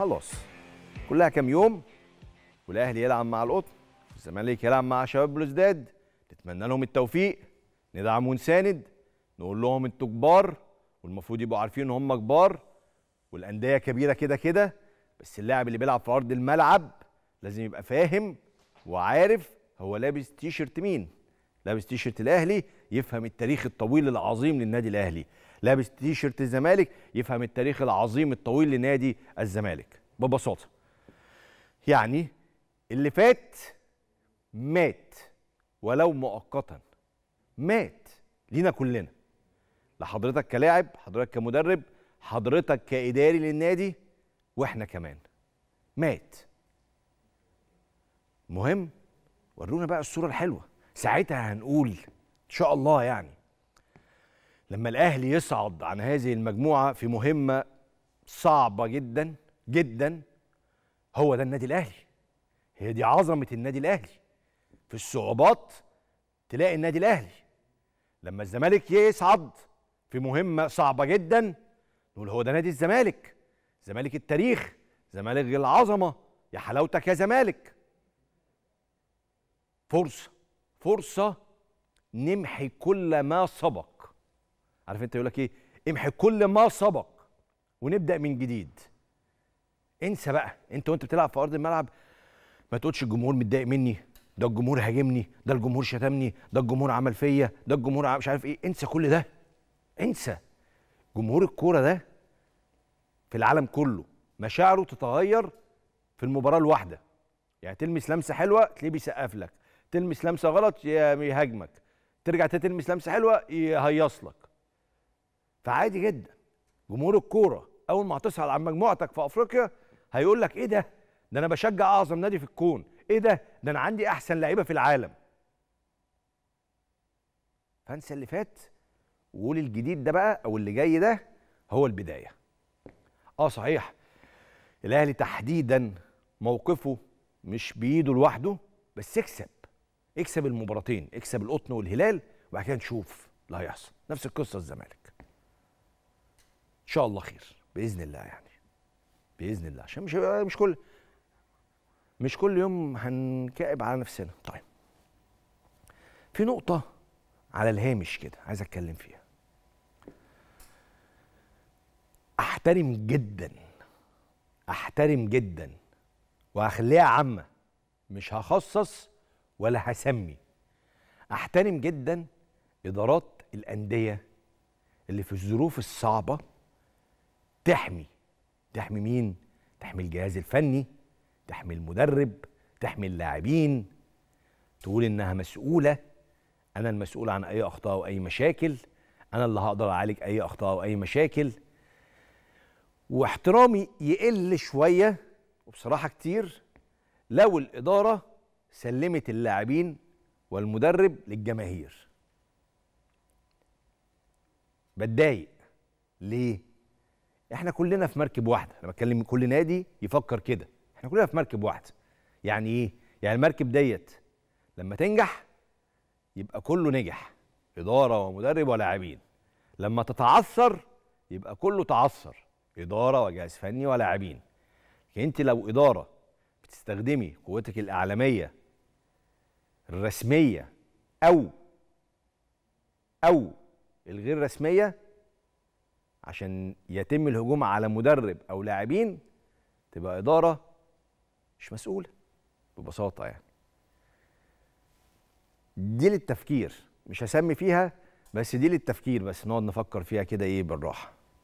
خلاص كلها كام يوم والاهلي يلعب مع القطن الزمالك يلعب مع شباب بلوزداد نتمنى لهم التوفيق ندعم ونساند نقول لهم انتوا كبار والمفروض يبقوا عارفين ان هم كبار والانديه كبيره كده كده بس اللاعب اللي بيلعب في ارض الملعب لازم يبقى فاهم وعارف هو لابس تيشرت مين لابس تيشيرت الاهلي يفهم التاريخ الطويل العظيم للنادي الاهلي لابس تيشيرت الزمالك يفهم التاريخ العظيم الطويل لنادي الزمالك ببساطه يعني اللي فات مات ولو مؤقتا مات لينا كلنا لحضرتك كلاعب حضرتك كمدرب حضرتك كاداري للنادي واحنا كمان مات مهم ورونا بقى الصوره الحلوه ساعتها هنقول ان شاء الله يعني لما الاهلي يصعد عن هذه المجموعه في مهمه صعبه جدا جدا هو ده النادي الاهلي هي دي عظمه النادي الاهلي في الصعوبات تلاقي النادي الاهلي لما الزمالك يصعد في مهمه صعبه جدا نقول هو ده نادي الزمالك زمالك التاريخ زمالك العظمه يا حلاوتك يا زمالك فرصه فرصه نمحي كل ما سبق عارف انت يقول لك ايه امحي كل ما سبق ونبدا من جديد انسى بقى انت وانت بتلعب في ارض الملعب ما تقولش الجمهور متضايق مني ده الجمهور هاجمني ده الجمهور شتمني ده الجمهور عمل فيا ده الجمهور مش عارف ايه انسى كل ده انسى جمهور الكوره ده في العالم كله مشاعره تتغير في المباراه الواحده يعني تلمس لمسه حلوه تلاقيه بيسقف لك تلمس لمسه غلط يهاجمك ترجع تلمس لمسه حلوه يهيصلك فعادي جدا جمهور الكوره اول ما هتصعد عن مجموعتك في افريقيا هيقول لك ايه ده ده انا بشجع اعظم نادي في الكون ايه ده ده انا عندي احسن لعيبه في العالم فانسى اللي فات وقول الجديد ده بقى او اللي جاي ده هو البدايه اه صحيح الاهلي تحديدا موقفه مش بايده لوحده بس اكسب اكسب المباراتين اكسب القطن والهلال وبعد كده نشوف اللي هيحصل نفس القصه الزمالك ان شاء الله خير باذن الله يعني باذن الله عشان مش مش كل مش كل يوم هنكئب على نفسنا طيب في نقطه على الهامش كده عايز اتكلم فيها احترم جدا احترم جدا وهخليها عامه مش هخصص ولا هسمي احترم جدا ادارات الانديه اللي في الظروف الصعبه تحمي تحمي مين تحمي الجهاز الفني تحمي المدرب تحمي اللاعبين تقول انها مسؤوله انا المسؤول عن اي اخطاء واي مشاكل انا اللي هقدر اعالج اي اخطاء واي مشاكل واحترامي يقل شويه وبصراحه كتير لو الاداره سلمت اللاعبين والمدرب للجماهير بتضايق ليه احنا كلنا في مركب واحده انا بتكلم كل نادي يفكر كده احنا كلنا في مركب واحده يعني ايه يعني المركب ديت لما تنجح يبقى كله نجح اداره ومدرب ولاعبين لما تتعثر يبقى كله تعثر اداره وجهاز فني ولاعبين انت لو اداره بتستخدمي قوتك الاعلاميه الرسميه او او الغير رسميه عشان يتم الهجوم على مدرب او لاعبين تبقى اداره مش مسؤوله ببساطه يعني دي للتفكير مش هسمي فيها بس دي للتفكير بس نقعد نفكر فيها كده ايه بالراحه